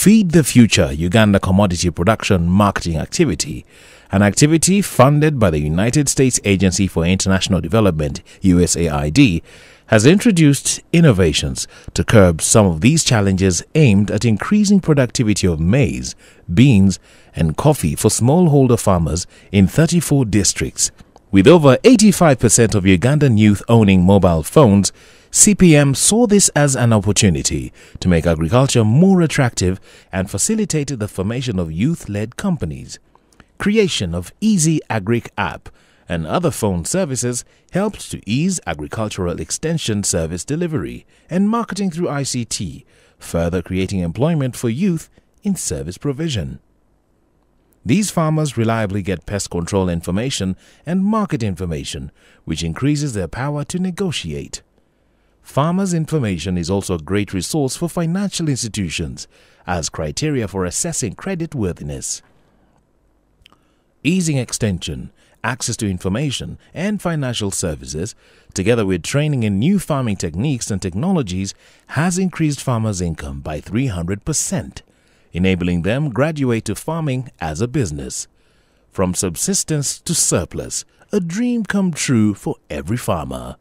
Feed the Future Uganda Commodity Production Marketing Activity, an activity funded by the United States Agency for International Development, USAID, has introduced innovations to curb some of these challenges aimed at increasing productivity of maize, beans, and coffee for smallholder farmers in 34 districts. With over 85% of Ugandan youth owning mobile phones, CPM saw this as an opportunity to make agriculture more attractive and facilitated the formation of youth-led companies. Creation of Easy Agric app and other phone services helped to ease agricultural extension service delivery and marketing through ICT, further creating employment for youth in service provision. These farmers reliably get pest control information and market information, which increases their power to negotiate. Farmers' information is also a great resource for financial institutions as criteria for assessing credit worthiness. Easing extension, access to information and financial services, together with training in new farming techniques and technologies, has increased farmers' income by 300 percent enabling them graduate to farming as a business. From subsistence to surplus, a dream come true for every farmer.